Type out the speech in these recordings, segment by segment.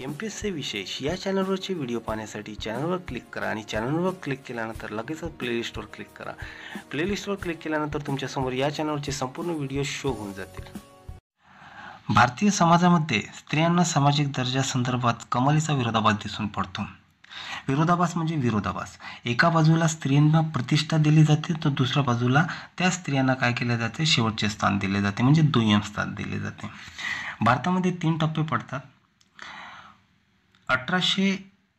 M P S C विशेष या चॅनलवरचे video पाहण्यासाठी चॅनलवर क्लिक करा आणि चॅनलवर क्लिक केल्यानंतर लगेचच प्लेलिस्टवर क्लिक करा प्लेलिस्टवर क्लिक केल्यानंतर तुमच्यासमोर या चॅनलचे संपूर्ण व्हिडिओ शो होऊन जातील भारतीय समाजामध्ये स्त्रियांना सामाजिक दर्जा संदर्भात कमालीचा विरोधाभास दिसून पडतो विरोधाभास म्हणजे विरोधाभास एका बाजूला स्त्रियांना प्रतिष्ठा दिली जाते तर दुसऱ्या बाजूला त्या स्त्रियांना काय केले जाते शेवटचे स्थान दिले जाते म्हणजे दुय्यम स्थान दिले जाते भारतामध्ये तीन टप्पे पडतात अठराशे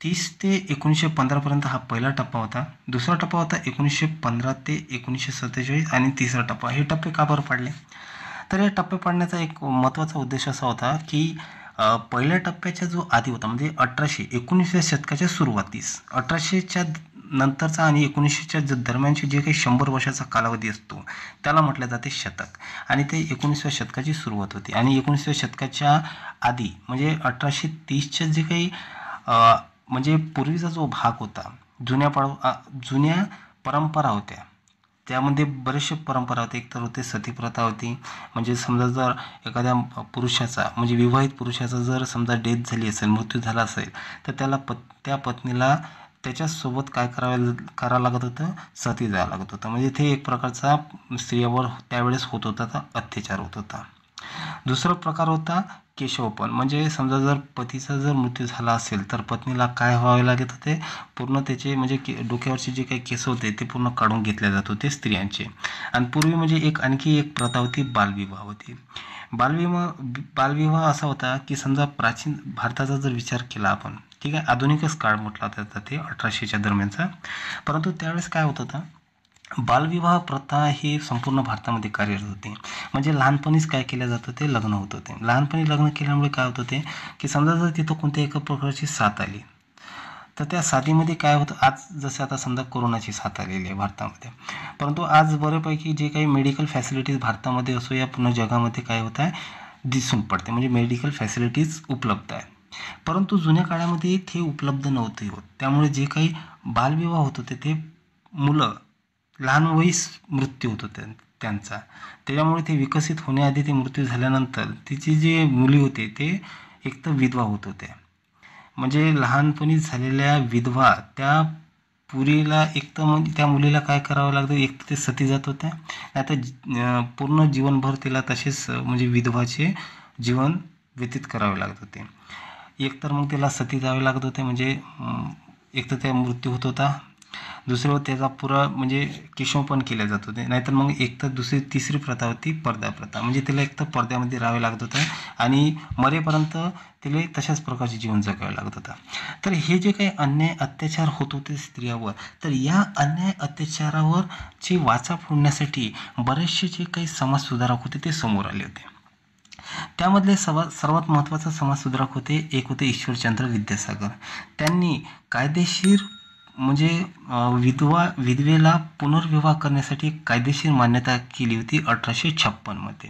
तीस ते एकोणीसशे पंधरापर्यंत हा पहिला टप्पा होता दुसरा टप्पा होता एकोणीसशे पंधरा ते एकोणीसशे सत्तेचाळीस आणि तिसरा टप्पा हे टप्पे का बरं पाडले तर हे टप्पे पाडण्याचा एक महत्त्वाचा उद्देश असा होता की पहिल्या टप्प्याच्या जो आधी होता म्हणजे अठराशे एकोणीसव्या शतकाच्या सुरुवातीस अठराशेच्या नंतरचा आणि एकोणीसशेच्या दरम्यानचे जे काही शंभर वर्षाचा कालावधी असतो त्याला म्हटलं जाते शतक आणि ते एकोणीसव्या शतकाची सुरुवात होती आणि एकोणीसव्या शतकाच्या आधी म्हणजे अठराशे तीसच्या जे काही म्हणजे पूर्वीचा जो भाग होता जुन्या पा जुन्या परंपरा होत्या त्यामध्ये बरेचसे परंपरा होते एकतर होते सतीप्रथा होती म्हणजे समजा जर एखाद्या पुरुषाचा म्हणजे विवाहित पुरुषाचा जर समजा डेथ झाली असेल मृत्यू झाला असेल तर त्याला पत् त्या पत्नीला त्याच्यासोबत काय करावं करावं लागत होतं सती जावं लागत होतं म्हणजे ते एक प्रकारचा स्त्रियावर त्यावेळेस होत होता अत्याचार होत होता दुसरा प्रकार होता केशवपण म्हणजे समजा जर पतीचा जर मृत्यू झाला असेल तर पत्नीला काय व्हावे लागत होते पूर्ण त्याचे म्हणजे के डोक्यावरचे जे काही केस होते ते पूर्ण काढून घेतले जात होते स्त्रियांचे आणि पूर्वी म्हणजे एक आणखी एक प्रथा होती बालविवाह होती बालविवाह बालविवाह असा होता की समजा प्राचीन भारताचा जर विचार केला आपण ठीक आहे आधुनिकच काळ म्हटला तर ते अठराशेच्या दरम्यानचा परंतु त्यावेळेस काय होत होतं बालविवाह प्रथा ही संपूर्ण भारतामध्ये कार्यरत होती म्हणजे लहानपणीच काय केलं जातं ते लग्न होत होते लहानपणी लग्न केल्यामुळे काय होत होते की समजा जर तिथं कोणत्या एका प्रकारची साथ आली तर त्या साथीमध्ये काय होतं आज जसे आता समजा कोरोनाची साथ आलेली आहे भारतामध्ये परंतु आज बऱ्यापैकी जे काही मेडिकल फॅसिलिटीज भारतामध्ये असो या पूर्ण जगामध्ये काय होत आहे दिसून पडते म्हणजे मेडिकल फॅसिलिटीज उपलब्ध आहेत परंतु जुन्या काळामध्ये ते उपलब्ध नव्हते होत त्यामुळे जे काही बालविवाह होत होते ते मुलं लहान वयीस मृत्यू होत होते त्यांचा त्याच्यामुळे ते विकसित होण्याआधी ते मृत्यू झाल्यानंतर तिची जे मुली होते ते एक तर विधवा होत होत्या म्हणजे लहानपणी झालेल्या विधवा त्या पुरीला एक तर म्हणजे त्या मुलीला काय करावं लागतं एक तर ते सती जात होत्या आता पूर्ण जीवनभर तिला तसेच म्हणजे विधवाचे जीवन व्यतीत करावे लागत होते एकतर मग त्याला सती जावे लागत होते म्हणजे तर त्या मृत्यू होत होता दुसरं त्याचा पुरा म्हणजे किशोर पण केले जात होते नाहीतर मग एक तर दुसरी तिसरी प्रथा होती पडदा प्रथा म्हणजे त्याला एक तर पडद्यामध्ये राहावे लागत होतं आणि मरेपर्यंत तिला तशाच प्रकारचे जीवन जगावे लागत होता तर हे जे काही अन्याय अत्याचार होत होते स्त्रियावर तर या अन्याय अत्याचारावर जे वाचा फोडण्यासाठी बरेचसे जे काही समाजसुधारक होते ते समोर आले होते त्यामधले सर्वात सर्वात महत्त्वाचा समाजसुधारक होते एक होते ईश्वरचंद्र विद्यासागर त्यांनी कायदेशीर म्हणजे विधवा विधवेला पुनर्विवाह करण्यासाठी कायदेशीर मान्यता केली होती अठराशे छप्पनमध्ये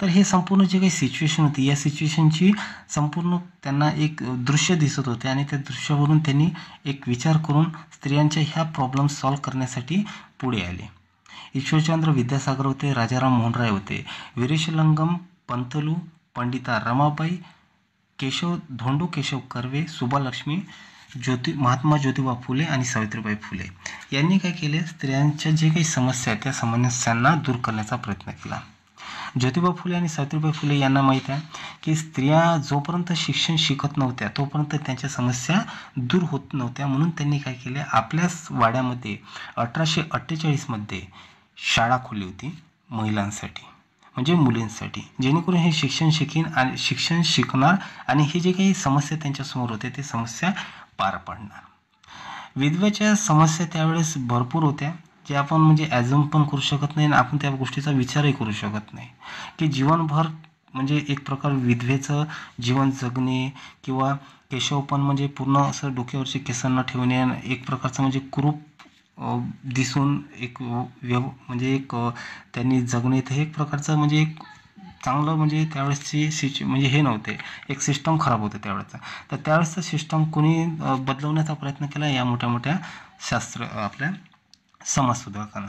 तर हे संपूर्ण जे काही सिच्युएशन होती या सिच्युएशनची संपूर्ण त्यांना एक दृश्य दिसत होते आणि त्या दृश्यावरून त्यांनी एक विचार करून स्त्रियांच्या ह्या प्रॉब्लेम सॉल्व्ह करण्यासाठी पुढे आले ईश्वरचंद्र विद्यासागर होते राजाराम मोहनराय होते वीरेशलंगम पंतलू पंडिता रमाबाई केशव धोंडू केशव कर्वे सुभालक्ष्मी ज्योति महात्मा ज्योतिबा फुले आणि सावित्रीबाई फुले यांनी काय केले स्त्रियांच्या जे काही समस्या आहेत त्या समस्यांना दूर करण्याचा प्रयत्न केला ज्योतिबा फुले आणि सावित्रीबाई फुले यांना माहीत आहे की स्त्रिया जोपर्यंत शिक्षण शिकत नव्हत्या तोपर्यंत त्यांच्या समस्या दूर होत नव्हत्या म्हणून त्यांनी काय केले आपल्याच वाड्यामध्ये अठराशे अठ्ठेचाळीसमध्ये शाळा खोली होती महिलांसाठी म्हणजे मुलींसाठी जेणेकरून हे शिक्षण शिकीन आणि शिक्षण शिकणार आणि हे जे काही समस्या त्यांच्यासमोर होते ते समस्या पार पाडणार विधवेच्या समस्या त्यावेळेस भरपूर होत्या जे आपण म्हणजे ॲझम पण करू शकत नाही आणि आपण त्या गोष्टीचा विचारही करू शकत नाही की जीवनभर म्हणजे एक प्रकार विधवेचं जीवन जगणे किंवा केशवपन म्हणजे पूर्ण असं डोक्यावरचे केसांना ठेवणे एक प्रकारचं म्हणजे कुरूप दिसून एक व्यव म्हणजे एक त्यांनी जगणे ते एक प्रकारचं म्हणजे एक चांगलं म्हणजे त्यावेळेसची सिच्यु म्हणजे हे नव्हते एक सिस्टम खराब होते त्यावेळेचा तर त्यावेळेसचं सिस्टम कोणी बदलवण्याचा प्रयत्न केला या मोठ्या मोठ्या शास्त्र आपल्या समाजसुधारकांना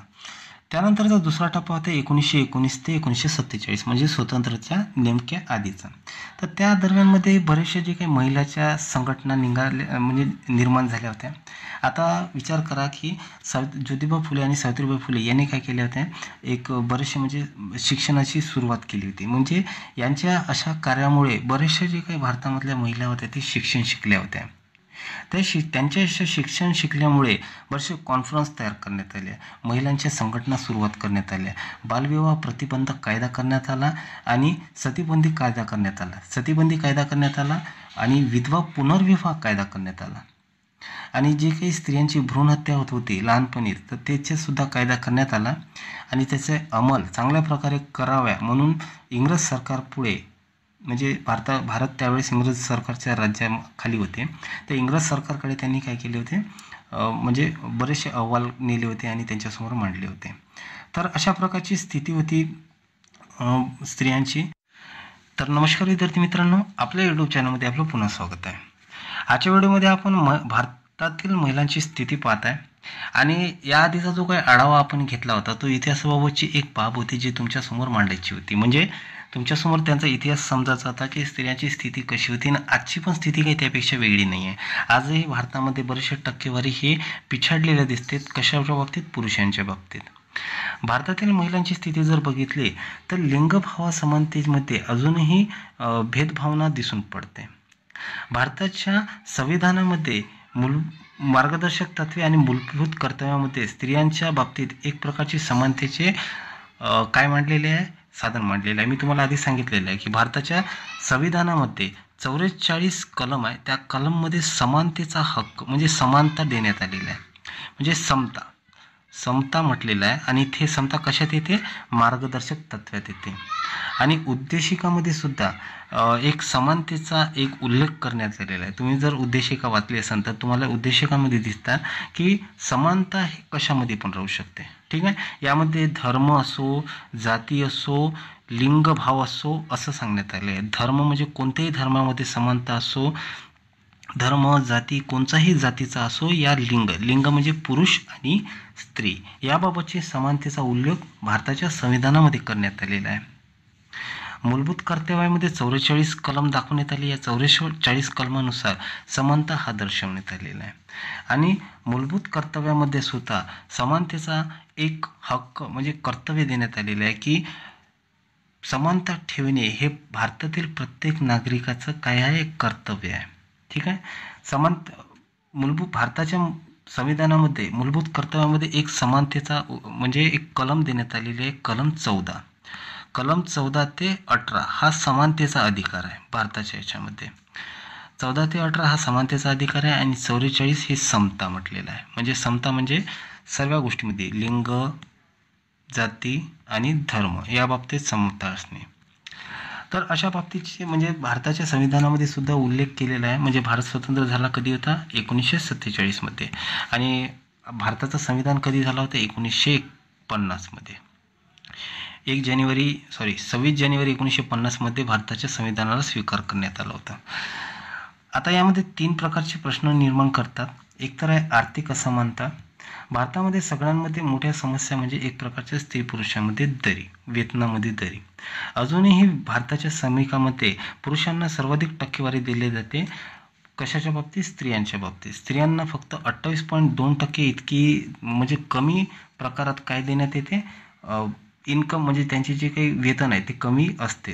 त्यानंतरचा दुसरा टप्पा होता एकोणीसशे एकोणीस ते एकोणीसशे सत्तेचाळीस म्हणजे स्वतंत्रच्या नेमक्या आधीचा तर त्या दरम्यानमध्ये बऱ्याचशा जे काही महिलाच्या संघटना निघाल्या म्हणजे निर्माण झाल्या होत्या आता विचार करा की सावि ज्योतिबा फुले आणि सावित्रीबाई फुले यांनी काय केल्या होत्या एक बरेचसे म्हणजे शिक्षणाची सुरुवात केली होती म्हणजे यांच्या अशा कार्यामुळे बरेचशा जे काही भारतामधल्या महिला होत्या ते शिक्षण शिकल्या होत्या ते शि त्यांचे शिक्षण शिकल्यामुळे बरेचसे कॉन्फरन्स तयार करण्यात आले महिलांच्या संघटना सुरुवात करण्यात आल्या बालविवाह प्रतिबंधक कायदा करण्यात आला आणि सतीबंदी कायदा करण्यात आला सतीबंदी कायदा करण्यात आला आणि विधवा पुनर्विवाह कायदा करण्यात आला आणि जे काही स्त्रियांची भ्रूणहत्या होत होती लहानपणी तर त्याचेसुद्धा कायदा करण्यात आला आणि त्याचे अंमल चांगल्या प्रकारे कराव्या म्हणून इंग्रज सरकार पुढे म्हणजे भारता भारत त्यावेळेस इंग्रज सरकारच्या राज्याखाली होते तर इंग्रज सरकारकडे त्यांनी काय केले होते म्हणजे बरेचसे अहवाल नेले होते आणि त्यांच्यासमोर मांडले होते तर अशा प्रकारची स्थिती होती स्त्रियांची तर नमस्कार विद्यार्थी मित्रांनो आपल्या युट्यूब चॅनलमध्ये आपलं पुन्हा स्वागत आहे आजच्या व्हिडिओमध्ये आपण म भारतातील महिलांची स्थिती पाहत आहे आणि याआधीचा जो काही आढावा आपण घेतला होता तो इतिहासाबाबतची एक बाब होती जी तुमच्यासमोर मांडायची होती म्हणजे तुमच्यासमोर त्यांचा इतिहास समजा जाता की स्त्रियांची स्थिती कशी होती आणि आजची पण स्थिती काही त्यापेक्षा वेगळी नाही आहे आजही भारतामध्ये बरेचशे टक्केवारी हे पिछाडलेल्या दिसते कशाच्या बाबतीत पुरुषांच्या बाबतीत भारतातील महिलांची स्थिती जर बघितली तर लिंगभावासमानतेमध्ये अजूनही भेदभावना दिसून पडते भारताच्या संविधानामध्ये मूल मार्गदर्शक तत्वे आणि मूलभूत कर्तव्यामध्ये स्त्रियांच्या बाबतीत एक प्रकारची समानतेचे काय मांडलेले आहे साधन मांडलेलं आहे मी तुम्हाला आधी सांगितलेलं आहे की भारताच्या संविधानामध्ये चौवेचाळीस कलम आहे त्या कलममध्ये समानतेचा हक्क म्हणजे समानता देण्यात आलेला आहे म्हणजे समता समता म्हटलेला आहे आणि इथे समता कशात येते मार्गदर्शक तत्त्वात येते आणि उद्देशिकामध्ये सुद्धा एक समानतेचा एक उल्लेख करण्यात आलेला आहे तुम्ही जर उद्देशिका वाचली असाल तर तुम्हाला उद्देशिकामध्ये दिसतात की समानता हे कशामध्ये पण राहू शकते ठीक आहे यामध्ये धर्म असो जाती असो लिंगभाव असो असं सांगण्यात आले आहे धर्म म्हणजे कोणत्याही धर्मामध्ये समानता असो धर्म जाती कोणताही जातीचा असो या लिंग लिंग म्हणजे पुरुष आणि स्त्री याबाबतचे समानतेचा उल्लेख भारताच्या संविधानामध्ये करण्यात आलेला आहे मूलभूत कर्तव्यामध्ये चौवेचाळीस कलम दाखवण्यात आले या चौवेचाळीस कलमानुसार समानता हा दर्शवण्यात आलेला आहे आणि मूलभूत कर्तव्यामध्ये सुद्धा समानतेचा एक हक्क म्हणजे कर्तव्य देण्यात आलेलं आहे की समानता ठेवणे हे भारतातील प्रत्येक नागरिकाचं काय आहे कर्तव्य आहे ठीक आहे समान मूलभूत भारताच्या संविधानामध्ये मूलभूत कर्तव्यामध्ये एक समानतेचा म्हणजे एक कलम देण्यात आलेली आहे कलम चौदा कलम चौदा ते अठरा हा समानतेचा अधिकार आहे भारताच्या याच्यामध्ये चौदा ते अठरा हा समानतेचा अधिकार आहे आणि चौवेचाळीस ही समता म्हटलेला आहे म्हणजे समता म्हणजे सर्व गोष्टीमध्ये लिंग जाती आणि धर्म याबाबतीत समता असणे तर अशा बाबतीचे म्हणजे भारताच्या संविधानामध्ये सुद्धा उल्लेख केलेला आहे म्हणजे भारत स्वतंत्र झाला कधी होता एकोणीसशे सत्तेचाळीसमध्ये आणि भारताचं संविधान कधी झालं होतं एकोणीसशे पन्नासमध्ये एक जानेवारी सॉरी सव्वीस जानेवारी एकोणीसशे पन्नासमध्ये भारताच्या संविधानाला स्वीकार करण्यात आला होता आता यामध्ये तीन प्रकारचे प्रश्न निर्माण करतात एक तर आहे आर्थिक असमानता भारतामध्ये सगळ्यांमध्ये मोठ्या समस्या म्हणजे एक प्रकारच्या स्त्री पुरुषांमध्ये दरी वेतनामध्ये दरी अजूनही भारताच्या समिकामध्ये पुरुषांना सर्वाधिक टक्केवारी दिली जाते कशाच्या बाबतीत स्त्रियांच्या बाबतीत स्त्रियांना फक्त अठ्ठावीस पॉईंट दोन टक्के इतकी म्हणजे कमी प्रकारात काय देण्यात येते इन्कम म्हणजे त्यांचे जे काही वेतन आहे ते कमी असते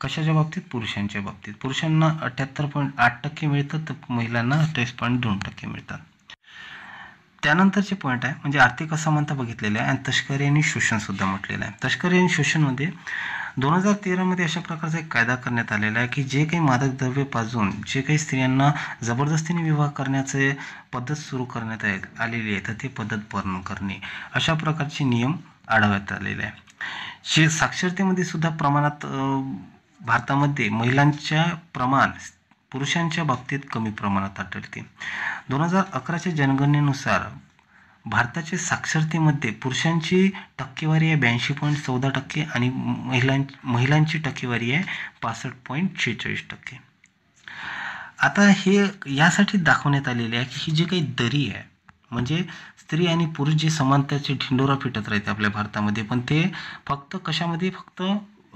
कशाच्या बाबतीत पुरुषांच्या बाबतीत पुरुषांना अठ्ठ्याहत्तर पॉईंट आठ टक्के मिळतात तर महिलांना अठ्ठावीस पॉईंट दोन टक्के मिळतात त्यानंतरचे पॉईंट आहे म्हणजे आर्थिक असमानता बघितलेली आहे आणि तस्करी आणि शोषणसुद्धा म्हटलेलं आहे तस्करी आणि शोषणमध्ये दोन हजार तेरामध्ये अशा प्रकारचा एक कायदा करण्यात आलेला आहे की जे काही मादक द्रव्य पाजून जे काही स्त्रियांना जबरदस्तीने विवाह करण्याचे पद्धत सुरू करण्यात आलेली आहे तर ते पद्धत पूर्ण करणे अशा प्रकारचे नियम आढळण्यात आलेले आहे शे साक्षरतेमध्ये सुद्धा प्रमाणात भारतामध्ये महिलांच्या प्रमाण पुरुषांच्या बाबतीत कमी प्रमाणात आढळते दोन हजार अकराच्या जनगणनेनुसार भारताचे साक्षरतेमध्ये पुरुषांची टक्केवारी आहे ब्याऐंशी पॉईंट चौदा टक्के आणि महिलां महिलांची टक्केवारी आहे पासष्ट पॉईंट शेहेचाळीस टक्के आता हे यासाठी दाखवण्यात आलेले आहे की ही जी काही दरी आहे म्हणजे स्त्री आणि पुरुष जे समानतेचे ढिंडोरा फिटत राहते आपल्या भारतामध्ये पण ते फक्त कशामध्ये फक्त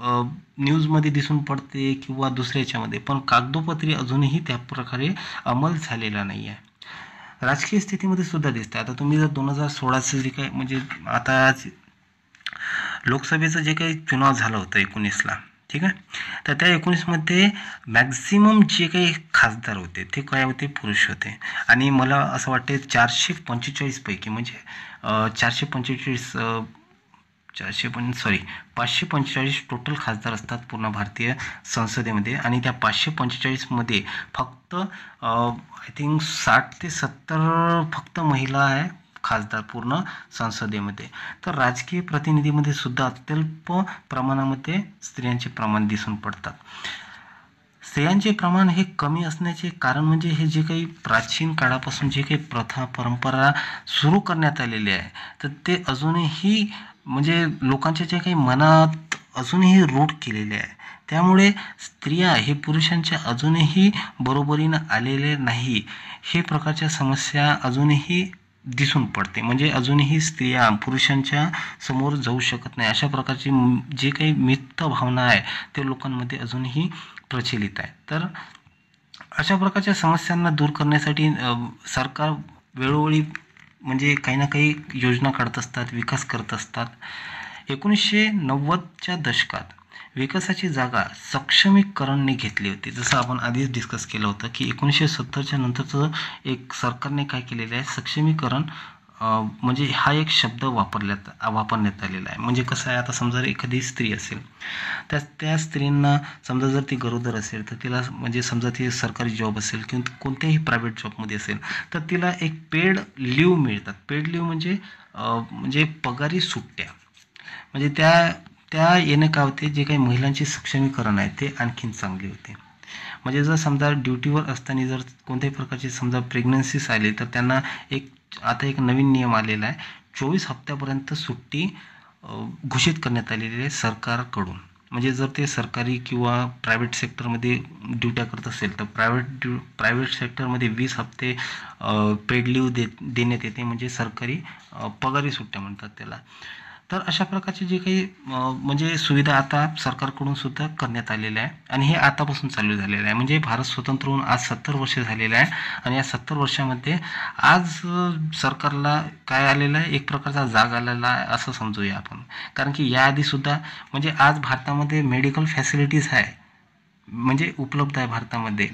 न्यूजमध्ये दिसून पडते किंवा दुसऱ्याच्यामध्ये पण कागदोपत्री अजूनही त्या प्रकारे अंमल झालेला नाही आहे राजकीय स्थितीमध्ये सुद्धा दिसते आता तुम्ही जर दोन हजार सोळाचं जे काही म्हणजे आता लोकसभेचं जे काही चुनाव झालं होतं एकोणीसला ठीक आहे तर त्या एकोणीसमध्ये मॅक्झिमम जे काही खासदार होते ते काय होते पुरुष होते आणि मला असं वाटते चारशे पंचेचाळीसपैकी म्हणजे चारशे पंचेचाळीस चारशे पण सॉरी पाचशे पंचेचाळीस टोटल खासदार असतात पूर्ण भारतीय संसदेमध्ये आणि त्या पाचशे पंचेचाळीसमध्ये फक्त आय थिंक साठ ते सत्तर फक्त महिला आहे खासदार पूर्ण संसदेमध्ये तर राजकीय प्रतिनिधीमध्ये सुद्धा अत्यल्प प्रमाणामध्ये स्त्रियांचे प्रमाण दिसून पडतात स्त्रियांचे प्रमाण हे कमी असण्याचे कारण म्हणजे हे जे काही प्राचीन काळापासून जे काही प्रथा परंपरा सुरू करण्यात आलेली आहे तर ते अजूनही म्हणजे लोकांच्या जे काही मनात अजूनही रूट केलेले आहे त्यामुळे स्त्रिया हे पुरुषांच्या अजूनही बरोबरीनं आलेले नाही हे प्रकारच्या समस्या अजूनही दिसून पडते म्हणजे अजूनही स्त्रिया पुरुषांच्या समोर जाऊ शकत नाही अशा प्रकारची जे काही मित्त भावना आहे ते लोकांमध्ये अजूनही प्रचलित आहे तर अशा प्रकारच्या समस्यांना दूर करण्यासाठी सरकार वेळोवेळी म्हणजे काही ना काही योजना काढत असतात विकास करत असतात एकोणीसशे नव्वदच्या दशकात विकासाची जागा सक्षमीकरणने घेतली होती जसं आपण आधीच डिस्कस केलं होतं की एकोणीसशे सत्तरच्या नंतरचं एक सरकारने काय केलेलं आहे सक्षमीकरण म्हणजे हा एक शब्द वापरल्यात वापरण्यात आलेला आहे म्हणजे कसं आहे आता समजा एखादी स्त्री असेल त्या त्या स्त्रींना समजा जर ती गरोदर असेल तर तिला म्हणजे समजा ती सरकारी जॉब असेल किंवा कोणत्याही प्रायव्हेट जॉबमध्ये असेल तर तिला एक पेड लीव मिळतात पेड लीव म्हणजे म्हणजे पगारी सुट्ट्या म्हणजे त्या त्या येणं का होते जे काही महिलांचे सक्षमीकरण आहे ते आणखीन चांगले होते म्हणजे जर समजा ड्युटीवर असताना जर कोणत्याही प्रकारचे समजा प्रेग्नन्सीस आली तर त्यांना एक आता एक नवीन नियम आलेला आहे चोवीस हप्त्यापर्यंत सुट्टी घोषित करण्यात आलेली आहे सरकारकडून म्हणजे जर ते सरकारी किंवा प्रायव्हेट सेक्टरमध्ये ड्युट्या करत असेल तर प्रायव्हेट ड्यू प्रायव्हेट सेक्टरमध्ये वीस हप्ते पेड लिव्ह दे देण्यात येते म्हणजे सरकारी पगारी सुट्ट्या म्हणतात त्याला तर अशा प्रकारचे जे काही म्हणजे सुविधा आता सरकारकडून सुद्धा करण्यात आलेल्या आहे आणि हे आतापासून चालू झालेलं आहे म्हणजे भारत स्वतंत्र होऊन आज सत्तर वर्ष झालेलं आहे आणि या सत्तर वर्षामध्ये आज सरकारला काय आलेलं आहे एक प्रकारचा जाग आलेला आहे असं समजूया आपण कारण की याआधीसुद्धा म्हणजे आज भारतामध्ये मेडिकल फॅसिलिटीज आहे म्हणजे उपलब्ध आहे भारतामध्ये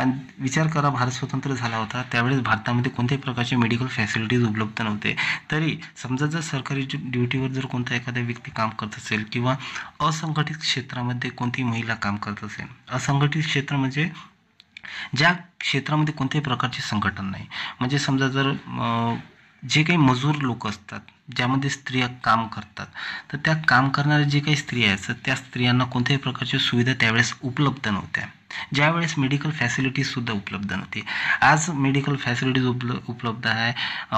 आणि विचार करा भारत स्वतंत्र झाला होता त्यावेळेस भारतामध्ये कोणत्याही प्रकारचे मेडिकल फॅसिलिटीज उपलब्ध नव्हते तरी समजा जर सरकारी ड्युटीवर जर कोणता एखादा व्यक्ती काम करत असेल किंवा असंघटित क्षेत्रामध्ये कोणती महिला काम करत असेल असंघटित क्षेत्र म्हणजे ज्या क्षेत्रामध्ये कोणत्याही प्रकारचे संघटन नाही म्हणजे समजा जर जे काही मजूर लोक असतात ज्यामध्ये स्त्रिया काम करतात तर त्या काम करणाऱ्या जे काही स्त्रिया आहेत त्या स्त्रियांना कोणत्याही प्रकारच्या सुविधा त्यावेळेस उपलब्ध नव्हत्या ज्यावेळेस मेडिकल फॅसिलिटीजसुद्धा उपलब्ध नव्हती आज मेडिकल फॅसिलिटीज उपल उपलब्ध आहे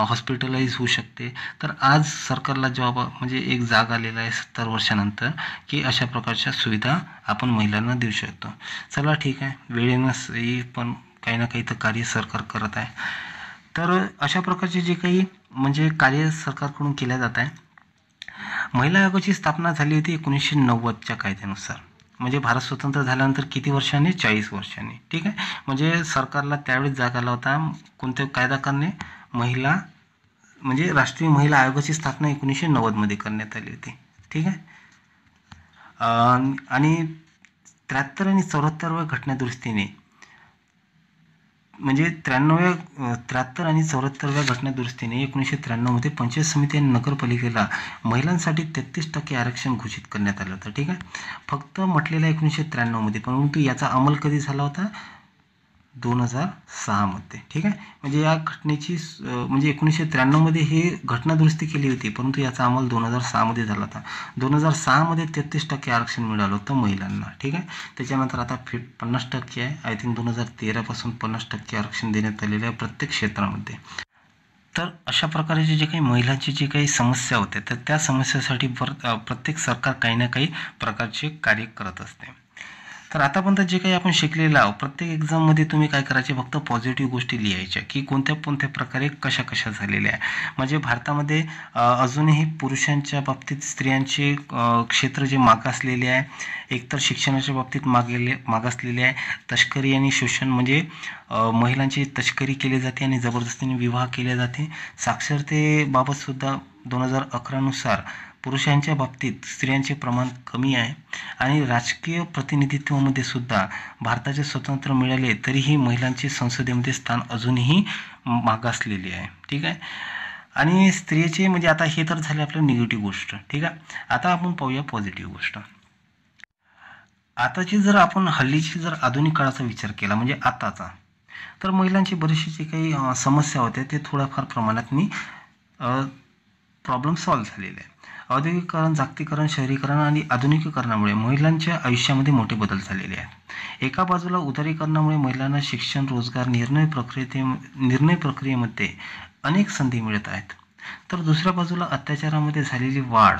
हॉस्पिटलाइज होऊ शकते तर आज सरकारला जेव्हा म्हणजे एक जाग आलेला आहे सत्तर वर्षानंतर की अशा प्रकारच्या सुविधा आपण महिलांना देऊ शकतो चला ठीक आहे वेळेनं पण काही ना काही तर कार्य सरकार करत आहे तर अशा प्रकारचे जे काही म्हणजे कार्य सरकारकडून केल्या जात आहे महिला आयोगाची स्थापना झाली होती एकोणीसशे नव्वदच्या कायद्यानुसार म्हणजे भारत स्वतंत्र झाल्यानंतर किती वर्षांनी चाळीस वर्षांनी ठीक आहे म्हणजे सरकारला त्यावेळेस जाग आला होता कोणत्या कायदा करणे महिला म्हणजे राष्ट्रीय महिला आयोगाची स्थापना एकोणीसशे नव्वदमध्ये करण्यात आली होती ठीक आहे आणि त्र्याहत्तर आणि चौऱ्याहत्तरव्या घटनादुरुस्तीने म्हणजे त्र्याण्णव्या त्र्याहत्तर आणि चौऱ्याहत्तरव्या घटनादुरुस्तीने एकोणीसशे त्र्याण्णवमध्ये पंचायत समिती आणि नगरपालिकेला महिलांसाठी तेहत्तीस टक्के आरक्षण घोषित करण्यात आलं होतं ठीक आहे फक्त म्हटलेलं एकोणीसशे त्र्याण्णवमध्ये परंतु याचा अंमल कधी झाला होता दोन हजार सहामध्ये ठीक आहे म्हणजे या घटनेची म्हणजे एकोणीसशे त्र्याण्णवमध्ये हे घटना दुरुस्ती केली होती परंतु याचा अंमल दोन हजार सहामध्ये झाला होता दोन हजार सहामध्ये तेहतीस टक्के आरक्षण मिळालं होतं महिलांना ठीक आहे त्याच्यानंतर आता फिट पन्नास टक्के आहे आय थिंक दोन हजार तेरापासून पन्नास टक्के आरक्षण देण्यात आलेलं आहे प्रत्येक क्षेत्रामध्ये तर अशा प्रकारचे जे काही महिलांची जे काही समस्या होते तर त्या समस्येसाठी प्रत्येक सरकार काही ना काही प्रकारचे कार्य करत असते तर आतापर्यंत जे काही आपण शिकलेलं आहोत प्रत्येक एक्झाममध्ये तुम्ही काय करायचे फक्त पॉझिटिव्ह गोष्टी लिहायच्या की कोणत्या कोणत्या प्रकारे कशा कशा झालेल्या आहे म्हणजे भारतामध्ये अजूनही पुरुषांच्या बाबतीत स्त्रियांचे क्षेत्र जे मागासलेले आहे एकतर शिक्षणाच्या बाबतीत मागेले मागासलेले आहे तस्करी आणि शोषण म्हणजे महिलांची तस्करी केली जाते आणि जबरदस्तीने विवाह केले जाते साक्षरतेबाबतसुद्धा दोन हजार अकरानुसार पुरुषांच्या बाबतीत स्त्रियांचे प्रमाण कमी आहे आणि राजकीय प्रतिनिधित्वामध्ये सुद्धा भारताचे स्वतंत्र मिळाले तरीही महिलांचे संसदेमध्ये स्थान अजूनही मागासलेले आहे ठीक आहे आणि स्त्रियेचे म्हणजे आता हे तर झाले आपलं निगेटिव्ह गोष्ट ठीक आहे आता आपण पाहूया पॉझिटिव्ह गोष्ट आताची जर आपण हल्लीची जर आधुनिक काळाचा विचार केला म्हणजे आताचा तर महिलांची बरीचशी जे काही समस्या होत्या ते थोड्याफार प्रमाणात प्रॉब्लेम सॉल्व्ह झालेले आहे औद्योगिकरण जागतिकरण शहरीकरण आणि आधुनिकीकरणामुळे महिलांच्या आयुष्यामध्ये मोठे बदल झालेले आहेत एका बाजूला उदारीकरणामुळे महिलांना शिक्षण रोजगार निर्णय प्रक्रिये निर्णय प्रक्रियेमध्ये अनेक संधी मिळत आहेत तर दुसऱ्या बाजूला अत्याचारामध्ये झालेली वाढ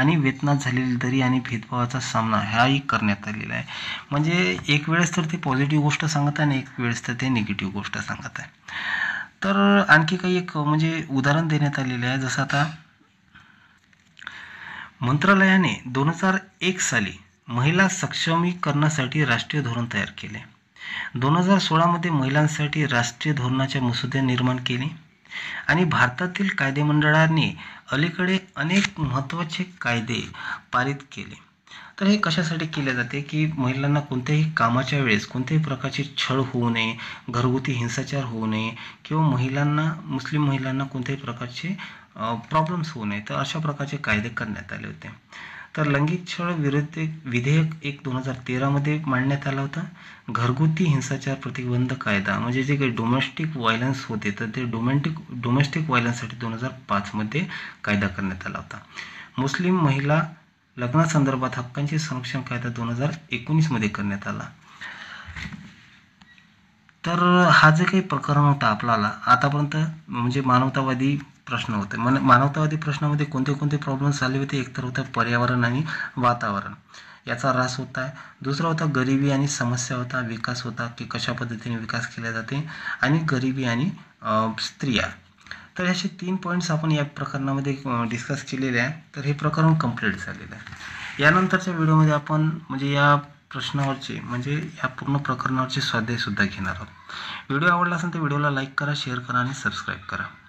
आणि वेतनात झालेली दरी आणि भेदभावाचा सामना ह्याही करण्यात आलेला आहे म्हणजे एक वेळेस तर ते पॉझिटिव्ह गोष्ट सांगत आहे आणि एक वेळेस तर ते निगेटिव्ह गोष्ट सांगत आहे तर आणखी काही एक म्हणजे उदाहरण देण्यात आलेलं आहे जसं आता मंत्रालयाने दोन हजार एक साली महिला सक्षमीकरणासाठी राष्ट्रीय धोरण तयार केले दोन हजार सोळामध्ये महिलांसाठी राष्ट्रीय धोरणाच्या मसुदे निर्माण केले आणि भारतातील कायदेमंडळाने अलीकडे अनेक महत्त्वाचे कायदे पारित केले तर हे कशासाठी केले जाते की महिलांना कोणत्याही कामाच्या वेळेस कोणत्याही प्रकारची छळ होऊ नये घरगुती हिंसाचार होऊ नये किंवा महिलांना मुस्लिम महिलांना कोणत्याही प्रकारचे प्रॉब्लेम्स होऊ नये तर अशा प्रकारचे कायदे करण्यात आले होते तर लैंगिक छळ विरुद्ध विधेयक एक दोन हजार तेरामध्ये मांडण्यात आला होता घरगुती हिंसाचार प्रतिबंध कायदा म्हणजे जे काही डोमेस्टिक व्हायलन्स होते तर ते डोमेंटिक डोमेस्टिक व्हायलन्ससाठी दोन हजार पाचमध्ये कायदा करण्यात आला होता मुस्लिम महिला लग्नासंदर्भात हक्कांचे संरक्षण कायदा दोन हजार एकोणीसमध्ये करण्यात आला तर हा जे काही प्रकरण होता आपल्याला आतापर्यंत म्हणजे मानवतावादी प्रश्न होते मन मानवतावादी प्रश्नामध्ये कोणते कोणते प्रॉब्लेम्स आले होते एकतर होतं पर्यावरण आणि वातावरण याचा ऱ्हास होता दुसरा होता गरिबी आणि समस्या होता विकास होता की कशा पद्धतीने विकास केला जाते आणि गरिबी आणि स्त्रिया तर असे तीन पॉईंट्स आपण या प्रकरणामध्ये डिस्कस केलेले आहे तर हे प्रकरण कम्प्लीट झालेलं आहे यानंतरच्या व्हिडिओमध्ये आपण म्हणजे या प्रश्नावरचे म्हणजे या पूर्ण प्रकरणावरचे स्वाध्यायसुद्धा घेणार आहोत व्हिडिओ आवडला असेल तर व्हिडिओला लाईक करा शेअर करा आणि सबस्क्राईब करा